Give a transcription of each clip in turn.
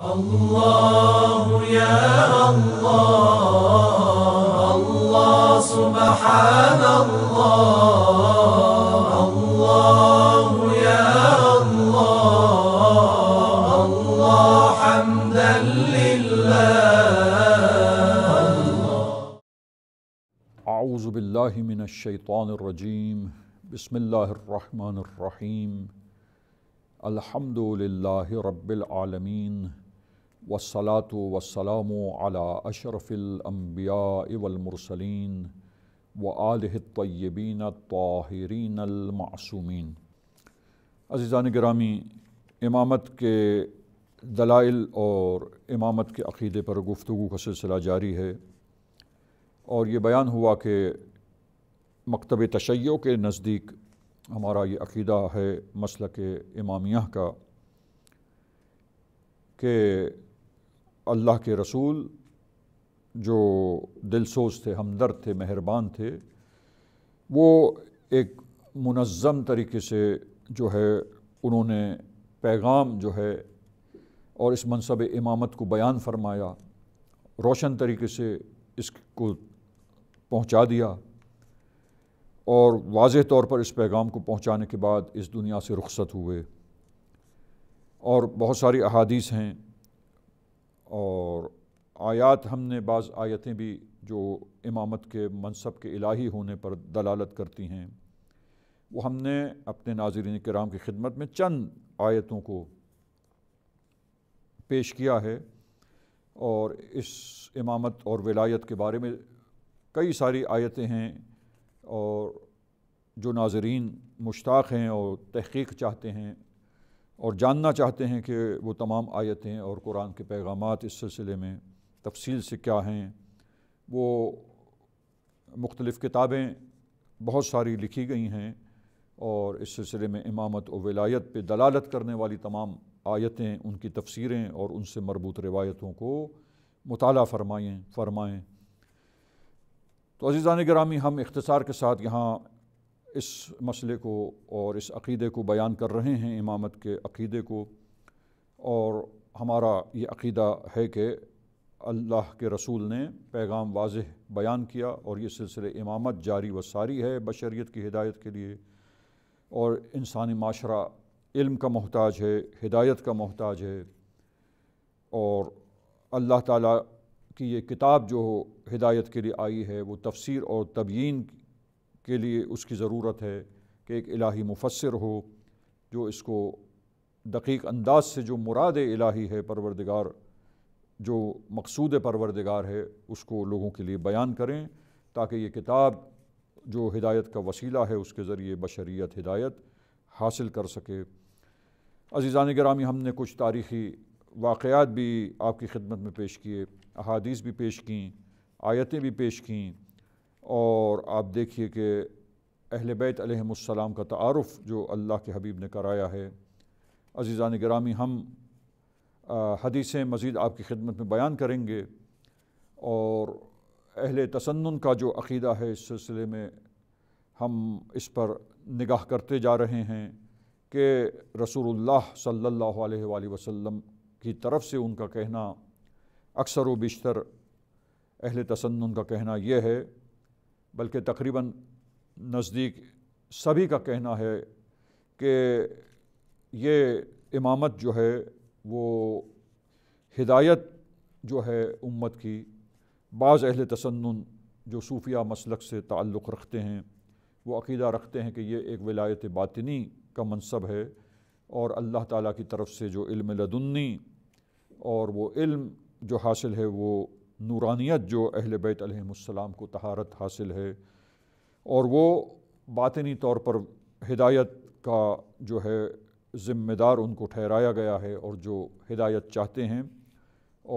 الله يا الله الله سبحان الله الله يا الله الله حمدا لله أعوذ بالله من الشيطان الرجيم بسم الله الرحمن الرحيم الحمد لله رب العالمين والصلاة والسلام على أشرف الأنبياء والمرسلين وآله الطيبين الطاهرين المعصومين अजीज़ान ग्रामी इमामत के दलाइल और इमामत के अक़ीदे पर गुफ्तगू का सिलसिला जारी है और ये बयान हुआ कि मकतब तशैयों के नज़दीक हमारा ये अक़ीदा है मसल के इमामिया का कि अल्लाह के रसूल जो दिलसोज थे हमदर्द थे मेहरबान थे वो एक मुनज़म तरीके से जो है उन्होंने पैगाम जो है और इस मनसब इमामत को बयान फरमाया रोशन तरीके से इसको पहुंचा दिया और वाज तौर पर इस पैगाम को पहुंचाने के बाद इस दुनिया से रुखसत हुए और बहुत सारी अहादीस हैं और आयात हमने बाज़ आयतें भी जो इमामत के मनसब के इलाही होने पर दलालत करती हैं वो हमने अपने नाजरन कराम की खिदमत में चंद आयतों को पेश किया है और इस इमामत और विलायत के बारे में कई सारी आयतें हैं और जो नाजरीन मुश्ताक़ हैं और तहकीक चाहते हैं और जानना चाहते हैं कि वो तमाम आयतें और कुरान के पैगाम इस सिलसिले में तफसील से क्या हैं वो मुख्तलिफ़ किताबें बहुत सारी लिखी गई हैं और इस सिलसिले में इमामत और विलायत पे दलालत करने वाली तमाम आयतें उनकी तफसीरें और उनसे मरबूत रिवायतों को मताल फ़रमाएँ फ़रमाएँ तो अज़ीज़ान ग्रामी हम इख्तसार के साथ यहाँ इस मसले को और इस अक़ीदे को बयान कर रहे हैं इमामत के अक़ीदे को और हमारा ये अक़ीदा है कि अल्लाह के रसूल ने पैगाम वाज बयान किया और ये सिलसिले इमामत जारी व सारी है बशरीत की हिदायत के लिए और इंसानी माशरा इल्म का मोहताज है हिदायत का मोहताज है और अल्लाह ताला की ये किताब जो हिदायत के लिए आई है वो तफसीर और तबयीन के लिए उसकी ज़रूरत है कि एक इलाही मुफसर हो जो इसको दकीक अंदाज से जो मुराद इलाही है परवरदिगार जो मकसूद परवरदिगार है उसको लोगों के लिए बयान करें ताकि ये किताब जो हिदायत का वसीला है उसके ज़रिए बशरीत हिदायत हासिल कर सके अजीज़ान ग्रामी हमने कुछ तारीख़ी वाक़ात भी आपकी खिदमत में पेश किए अहादीस भी पेश की आयतें भी पेश कीं और आप देखिए कि अहल बैत अलैहिस्सलाम का तारफ़ जो अल्लाह के हबीब ने कराया है अजीज़ान ग्रामी हम हदीसें मज़ीद आपकी खिदमत में बयान करेंगे और अहल तसन्न का जो अक़ीदा है इस सिलसिले में हम इस पर निगाह करते जा रहे हैं कि रसूलुल्लाह सल्लल्लाहु अलैहि वसल्लम की तरफ से उनका कहना अक्सर व बिशतर अहल तसन्न का कहना यह है बल्कि तकरीबन नज़दीक सभी का कहना है कि ये इमामत जो है वो हिदायत जो है उम्मत की बाज़ अहल तसन्न जो सूफिया मसलक से ताल्लुक़ रखते हैं वो अकीदा रखते हैं कि ये एक विलायत बातनी का मनसब है और अल्लाह ताला की तरफ से जो इल्म लदुन्नी और वो इल्म जो हासिल है वो नूरानियत जो अहल बैत को तहारत हासिल है और वो बातनी तौर पर हिदायत का जो है ज़िम्मेदार उनको ठहराया गया है और जो हिदायत चाहते हैं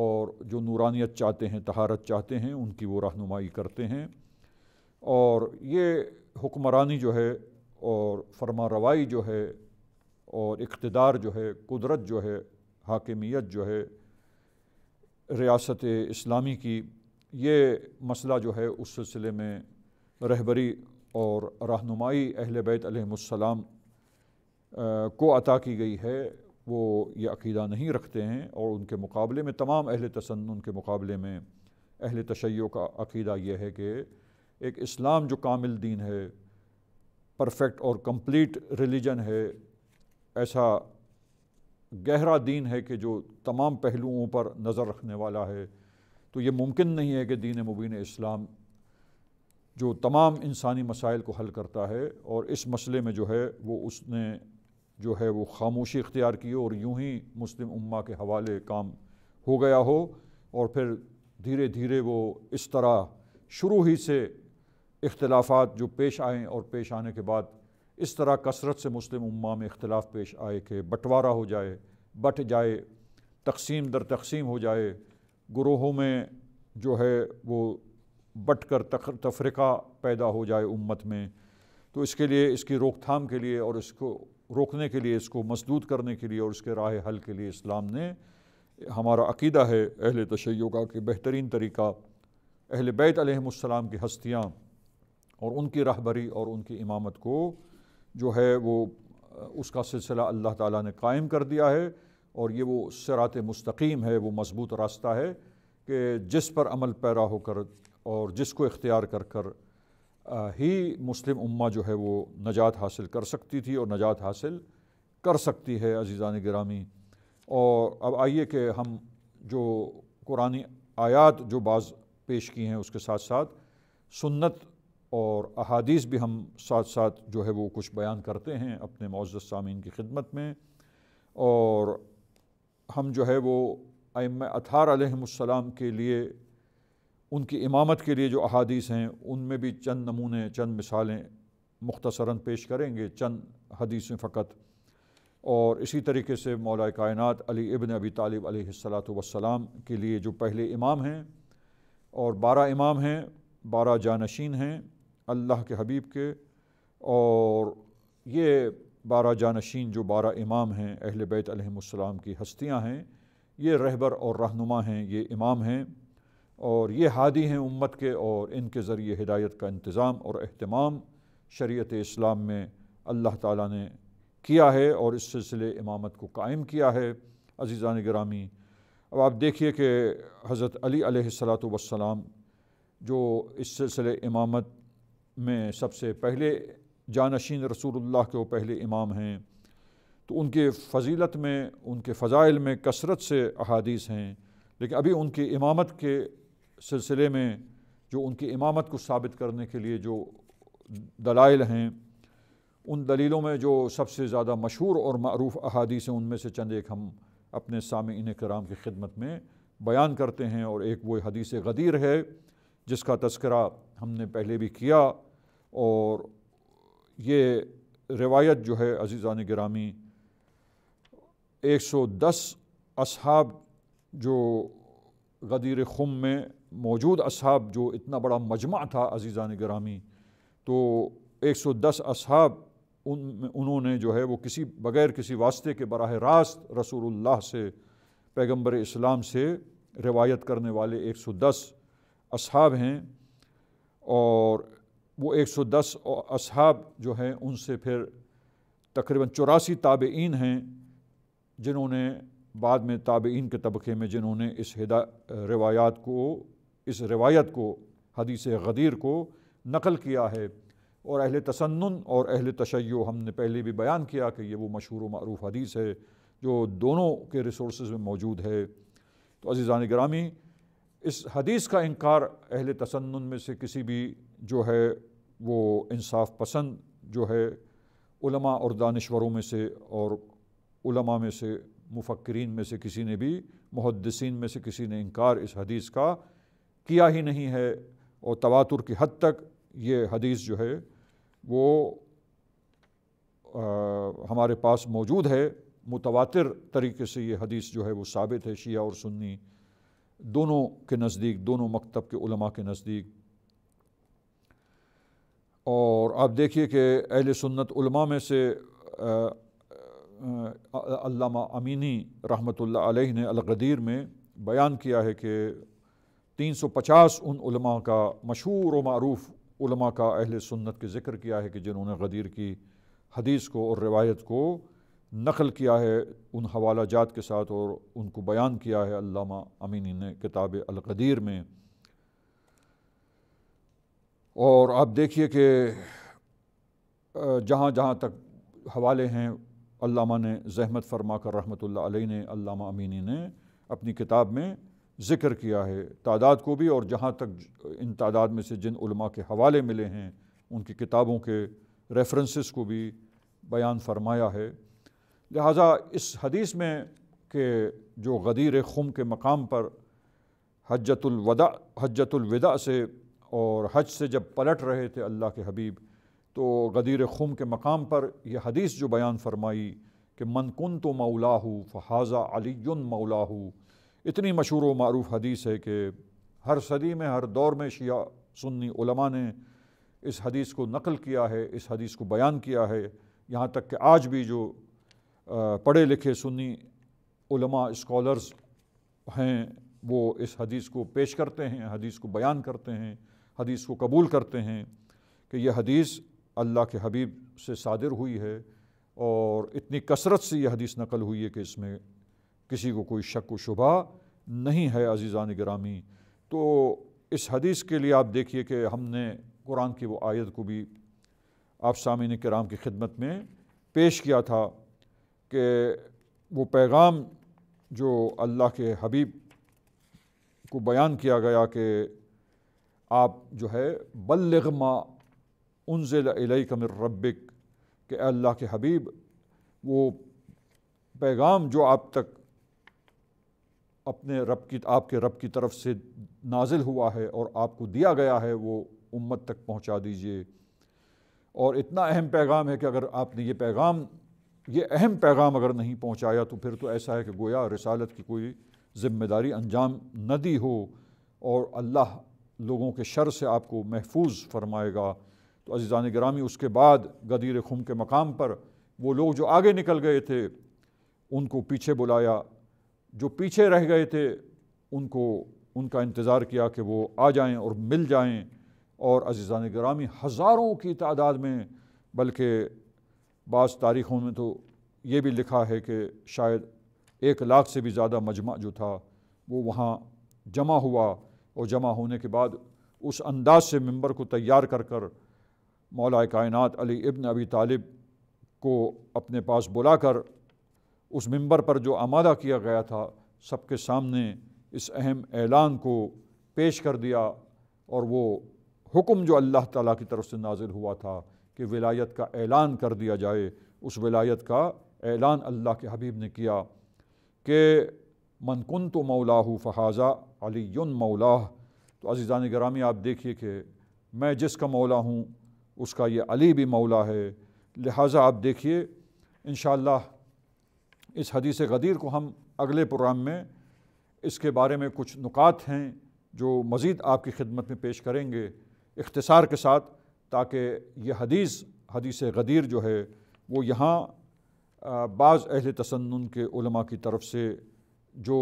और जो नूरानियत चाहते हैं तहारत चाहते हैं उनकी वो रहनुमाई करते हैं और ये हुक्मरानी जो है और फरमा रवाई जो है और इकतदार जो है कुदरत जो है हाकमियत जो है रियासत इस्लामी की ये मसला जो है उस सिलसिले में रहबरी और रहनुमाई अहल बैत अलैहिस्सलाम को अता की गई है वो ये अकीदा नहीं रखते हैं और उनके मुकाबले में तमाम अहल तसन्न के मुकाबले में अहल तशैयों का अकीदा यह है कि एक इस्लाम जो कामिल दीन है परफेक्ट और कंप्लीट रिलीजन है ऐसा गहरा दीन है कि जो तमाम पहलुओं पर नज़र रखने वाला है तो ये मुमकिन नहीं है कि दीन मुबीन इस्लाम जो तमाम इंसानी मसाइल को हल करता है और इस मसले में जो है वो उसने जो है वो खामोशी इख्तियार की और यूं ही मुस्लिम उम्मा के हवाले काम हो गया हो और फिर धीरे धीरे वो इस तरह शुरू ही से इख्तलाफात जो पेश आए और पेश आने के बाद इस तरह कसरत से मुस्लिम उम्मा में इख्तलाफ पेश आए कि बंटवारा हो जाए बट जाए तकसीम दर तकसीम हो जाए ग्रोहों में जो है वो बट कर तफरका पैदा हो जाए उम्मत में तो इसके लिए इसकी रोकथाम के लिए और इसको रोकने के लिए इसको मजदूद करने के लिए और इसके राह हल के लिए इस्लाम ने हमारा अकीदा है अहल तशैयों का कि बेहतरीन तरीका अहल बैत अलहसम की हस्तियाँ और उनकी रहबरी और उनकी इमामत को जो है वो उसका सिलसिला अल्लाह ताला ने कायम कर दिया है और ये वो सरात मुस्तकीम है वो मजबूत रास्ता है कि जिस पर अमल पैरा होकर और जिसको इख्तियार कर कर ही मुस्लिम उम्मा जो है वो नजात हासिल कर सकती थी और नजात हासिल कर सकती है अजीज़ान गिरामी और अब आइए कि हम जो कुरानी आयात जो बाज़ पेश की हैं उसके साथ साथ सुन्नत और अहादीस भी हम साथ साथ जो है वो कुछ बयान करते हैं अपने मोज़ सामीन की खिदमत में और हम जो है वो अम अथारसम के लिए उनकी इमामत के लिए जो अहादीस हैं उनमें भी चंद नमूने चंद मिसालें मुख्तसरा पेश करेंगे चंद हदीसें फ़कत और इसी तरीके से मौला कायनत अली इबन अबी तालिब सलाम के लिए जो पहले इमाम हैं और बारह इमाम हैं बारह जानशीन हैं अल्लाह के हबीब के और ये बारह जानशीन जो बारह इमाम हैं अहल बैत की हस्तियाँ हैं ये रहबर और रहनुमा हैं ये इमाम हैं और ये हादी हैं उम्मत के और इनके ज़रिए हिदायत का इंतज़ाम और अहतमाम शरीत इस्लाम में अल्लाह ताली ने किया है और इस सिलसिले इमामत को कायम किया है अजीज़ान ग्रामी अब आप देखिए कि हज़रत अली सलात वसलाम जो इस सिलसिले इमामत में सबसे पहले जानशीन रसूलुल्लाह के वो पहले इमाम हैं तो उनके फजीलत में उनके फ़ज़ाइल में कसरत से अहादीस हैं लेकिन अभी उनकी इमामत के सिलसिले में जो उनकी इमामत को साबित करने के लिए जो दलाइल हैं उन दलीलों में जो सबसे ज़्यादा मशहूर और मरूफ अहादीस हैं उनमें से चंद एक हम अपने इन कराम की खिदमत में बयान करते हैं और एक वो हदीस गदीर है जिसका तस्करा हमने पहले भी किया और ये रिवायत जो है अजीज़ान सौ 110 अब जो गदीर खुम में मौजूद असहाब जो इतना बड़ा मजमा था अजीज़ान ग्रामी तो 110 असहाब उन उन्होंने जो है वो किसी बग़ैर किसी वास्ते के बरह रास्त रसूलुल्लाह से पैगंबर इस्लाम से रिवायत करने वाले 110 असहाब हैं और वो 110 और असहाब जो हैं उनसे फिर तकरीबन चौरासी ताबेन हैं जिन्होंने बाद में ताबेन के तबके में जिन्होंने इस हिदा रवायात को इस रवायत को हदीस गदीर को नकल किया है और अहल तसन्न और अहल तशै हमने पहले भी बयान किया कि ये वो मशहूर मरूफ हदीस है जो दोनों के रिसोर्स में मौजूद है तो अजीज़ान ग्रामी इस हदीस का इनकार अहल तसन्न में से किसी भी जो है वो इंसाफ पसंद जो है उलमा और दानश्वरों में से और उलमा में से मुफक्रीन में से किसी ने भी मुहदसिन में से किसी ने इनकार इस हदीस का किया ही नहीं है और तवातुर की हद तक ये हदीस जो है वो आ, हमारे पास मौजूद है मुतवा तरीके से ये हदीस जो है वो साबित है शिया और सुन्नी दोनों के नज़दीक दोनों मकतब के उलमा के नज़दीक और आप देखिए कि अहल सुन्नत उलमा में से अल्लामा अमीनी रहमतुल्लाह अलैह ने अलगदीर में बयान किया है कि 350 उन उलमा का मशहूर व मरूफ़ उलमा का अहल सुन्नत के ज़िक्र किया है कि जिन्होंने गदीर की हदीस को और रिवायत को नकल किया है उन हवाला जात के साथ और उनको बयान किया है अल्लामा अमीनी ने किताब अलकदीर में और आप देखिए कि जहाँ जहाँ तक हवाले हैं अल्लामा ने जहमत फरमा कर रहमत अलैह ने अल्लामा अमीनी ने अपनी किताब में ज़िक्र किया है तादाद को भी और जहाँ तक इन तादाद में से जिन उलमा के हवाले मिले हैं उनकी किताबों के रेफरेंसेस को भी बयान फरमाया है लिहाजा इस हदीस में कि जो गदीर खुम के मकाम पर हजतुलवदा हजतुलविदा से और हज से जब पलट रहे थे अल्लाह के हबीब तो गदीर खुम के मकाम पर यह हदीस जो बयान फरमाई कि मन कन तो मौलाहू फ़हाज़ा अली हो इतनी मशहूर व मरूफ हदीस है कि हर सदी में हर दौर में शिया सुन्नी उलमा ने इस हदीस को नकल किया है इस हदीस को बयान किया है यहाँ तक कि आज भी जो पढ़े लिखे सुन्नी उलमा स्कॉलर्स हैं वो इस हदीस को पेश करते हैं हदीस को बयान करते हैं हदीस को कबूल करते हैं कि यह हदीस अल्लाह के हबीब से सादिर हुई है और इतनी कसरत से यह हदीस नकल हुई है कि इसमें किसी को कोई शक व शुबा नहीं है अजीज़ान ग्रामी तो इस हदीस के लिए आप देखिए कि हमने कुरान की वो आयत को भी आप सामिन कराम की खिदमत में पेश किया था कि वो पैगाम जो अल्लाह के हबीब को बयान किया गया कि आप जो है बल्लमा उनज़िल कमर रबिक के अल्लाह के हबीब वो पैगाम जो आप तक अपने रब की आपके रब की तरफ से नाजिल हुआ है और आपको दिया गया है वो उम्मत तक पहुंचा दीजिए और इतना अहम पैगाम है कि अगर आपने ये पैगाम ये अहम पैगाम अगर नहीं पहुँचाया तो फिर तो ऐसा है कि गोया रसालत की कोई ज़िम्मेदारी अंजाम न दी हो और अल्लाह लोगों के शर से आपको महफूज फरमाएगा तो अजीज़ान ग्रामी उसके बाद गदीर खुम के मकाम पर वो लोग जो आगे निकल गए थे उनको पीछे बुलाया जो पीछे रह गए थे उनको उनका इंतज़ार किया कि वो आ जाएं और मिल जाएं और अजीज़ान ग्रामी हज़ारों की तादाद में बल्कि बाज़ तारीख़ों में तो ये भी लिखा है कि शायद एक लाख से भी ज़्यादा मजमा जो था वो वहाँ जमा हुआ और जमा होने के बाद उस अंदाज से मंबर को तैयार कर कर मौला कायनत अली इब्न अबी तालिब को अपने पास बुला कर उस मंबर पर जो आमादा किया गया था सबके सामने इस अहम ऐलान को पेश कर दिया और वो हुक्म जो अल्लाह ताला की तरफ से नाजिल हुआ था कि विलायत का ऐलान कर दिया जाए उस विलायत का ऐलान अल्लाह के हबीब ने किया कि मनकुन तो मौलाहू फ़हाज़ा अली मौलाह तो अज़ीज़ान ग्रामी आप देखिए कि मैं जिसका मौला हूँ उसका ये अली भी मौला है लिहाजा आप देखिए इन इस हदीस गदीर को हम अगले प्रोग्राम में इसके बारे में कुछ नुकात हैं जो मज़ीद आपकी खिदमत में पेश करेंगे इख्तसार के साथ ताकि यह हदीस हदीस गदीर जो है वो यहाँ बाज़ अहल तसन्न के उलमा की तरफ से जो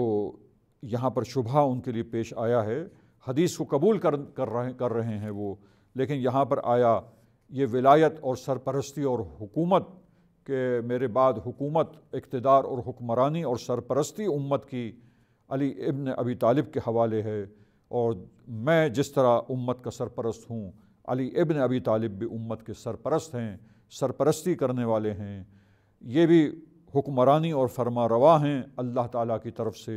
यहाँ पर शुभा उनके लिए पेश आया है हदीस को कबूल कर कर रहे कर रहे हैं वो लेकिन यहाँ पर आया ये विलायत और सरपरस्ती और हुकूमत के मेरे बाद हुकूमत इकतदार और हुक्मरानी और सरपरस्ती उम्मत की अली इब्न अबी तालिब के हवाले है और मैं जिस तरह उम्मत का सरपरस्त हूँ अली इबन अबी तालिब भी उम्मत के सरपरस्त हैं सरपरस्ती करने वाले हैं ये भी हुक्मरानी और फरमा रवा हैं अल्लाह ताला की तरफ से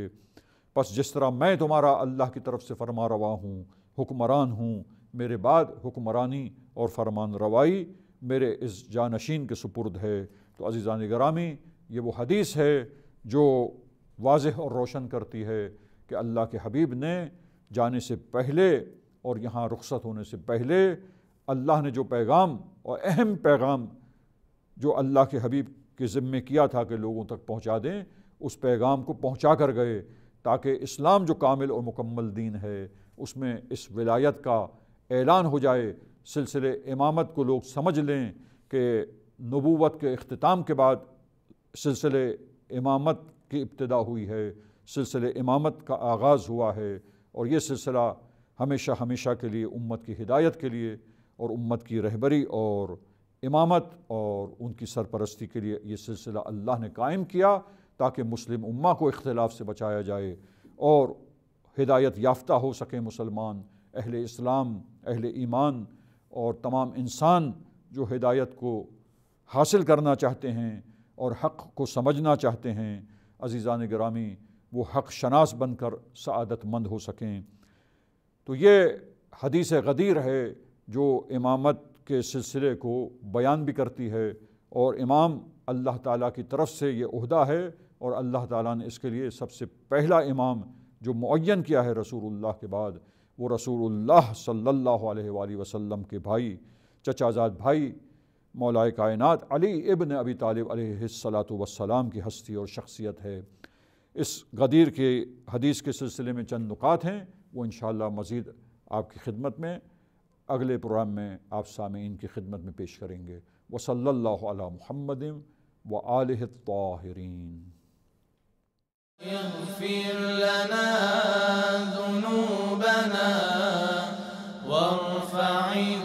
बस जिस तरह मैं तुम्हारा अल्लाह की तरफ से फरमा रवा हूँ हुक्मरान हूँ मेरे बाद हुक्मरानी और फरमान रवाई मेरे इस जानशीन के सुपुर्द है तो अज़ीज़ान ग्रामी ये वो हदीस है जो वाज और रोशन करती है कि अल्लाह के हबीब ने जाने से पहले और यहाँ रुखसत होने से पहले अल्लाह ने जो पैगाम और अहम पैगाम जो अल्लाह के हबीब के ज़िम्मे किया था कि लोगों तक पहुँचा दें उस पैगाम को पहुँचा कर गए ताकि इस्लाम जो कामिल और मुकम्मल दीन है उसमें इस विलायत का ऐलान हो जाए सिलसिले इमामत को लोग समझ लें कि नबूवत के अख्ताम के बाद सिलसिले इमामत की इब्तदा हुई है सिलसिले इमामत का आगाज़ हुआ है और ये सिलसिला हमेशा हमेशा के लिए उम्मत की हिदायत के लिए और उम्मत की रहबरी और इमामत और उनकी सरपरस्ती के लिए ये सिलसिला अल्लाह ने कायम किया ताकि मुस्लिम उम्मा को इख्तलाफ से बचाया जाए और हिदायत याफ्ता हो सके मुसलमान अहल इस्लाम अहल ईमान और तमाम इंसान जो हिदायत को हासिल करना चाहते हैं और हक़ को समझना चाहते हैं अजीज़ान ग्रामी वो हक़ शनास बनकर सदतमंद हो सकें तो ये हदीस गदीर है जो इमामत के सिलसिले को बयान भी करती है और इमाम अल्लाह ताला की तरफ से ये उहदा है और अल्लाह ताला ने इसके लिए सबसे पहला इमाम जो मुन किया है रसूलुल्लाह के बाद वो रसूलुल्लाह सल्लल्लाहु अलैहि वसल्लम के भाई चचाजाद भाई मौलाए कायनत अली इब्न अबी तालिब सलात की हस्ती और शख्सियत है इस गदीर के हदीस के सिलसिले में चंद नुकात हैं वो इन मज़ीद आपकी खिदमत में अगले प्रोग्राम में आप सामीन की खिदमत में पेश करेंगे वसल महमद व आल ताहरीन يغفر لنا ذنوبنا وارفع